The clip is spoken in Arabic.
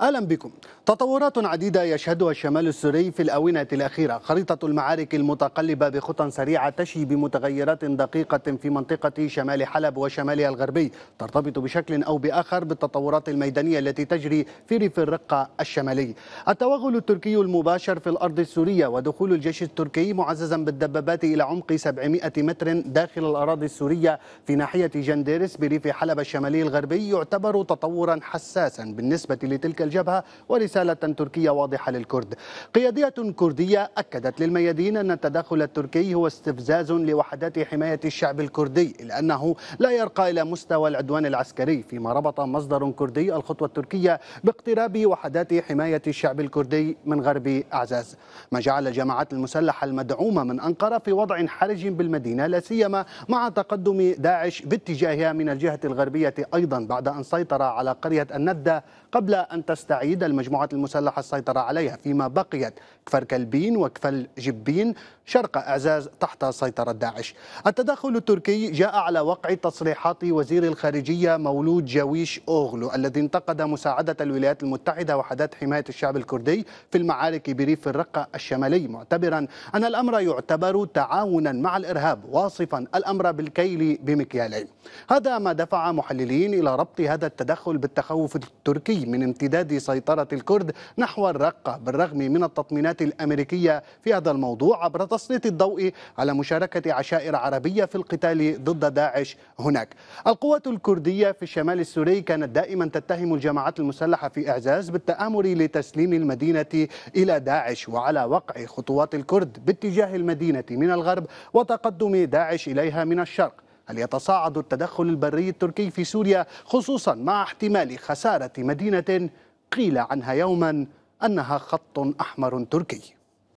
اهلا بكم. تطورات عديده يشهدها الشمال السوري في الاونه الاخيره، خريطه المعارك المتقلبه بخطى سريعه تشي بمتغيرات دقيقه في منطقه شمال حلب وشمالها الغربي، ترتبط بشكل او باخر بالتطورات الميدانيه التي تجري في ريف الرقه الشمالي. التوغل التركي المباشر في الارض السوريه ودخول الجيش التركي معززا بالدبابات الى عمق 700 متر داخل الاراضي السوريه في ناحيه جنديرس بريف حلب الشمالي الغربي يعتبر تطورا حساسا بالنسبه لتلك الجبهة ورسالة تركية واضحة للكرد قيادية كردية أكدت للميادين أن التدخل التركي هو استفزاز لوحدات حماية الشعب الكردي لأنه لا يرقى إلى مستوى العدوان العسكري فيما ربط مصدر كردي الخطوة التركية باقتراب وحدات حماية الشعب الكردي من غرب أعزاز ما جعل الجماعات المسلحة المدعومة من أنقرة في وضع حرج بالمدينة لا سيما مع تقدم داعش باتجاهها من الجهة الغربية أيضا بعد أن سيطر على قرية الندة قبل أن تس تستعيد المجموعات المسلحة السيطرة عليها فيما بقيت كفر كلبين وكفل جبين شرق إعزاز تحت سيطرة داعش التدخل التركي جاء على وقع تصريحات وزير الخارجية مولود جاويش أوغلو الذي انتقد مساعدة الولايات المتحدة وحدات حماية الشعب الكردي في المعارك بريف الرقة الشمالي معتبرا أن الأمر يعتبر تعاونا مع الإرهاب واصفا الأمر بالكيل بمكيالين هذا ما دفع محللين إلى ربط هذا التدخل بالتخوف التركي من امتداد اعتماد سيطرة الكرد نحو الرقة بالرغم من التطمينات الأمريكية في هذا الموضوع عبر تسليط الضوء على مشاركة عشائر عربية في القتال ضد داعش هناك القوات الكردية في الشمال السوري كانت دائما تتهم الجماعات المسلحة في إعزاز بالتآمر لتسليم المدينة إلى داعش وعلى وقع خطوات الكرد باتجاه المدينة من الغرب وتقدم داعش إليها من الشرق هل يتصاعد التدخل البري التركي في سوريا خصوصا مع احتمال خسارة مدينة قيل عنها يوما أنها خط أحمر تركي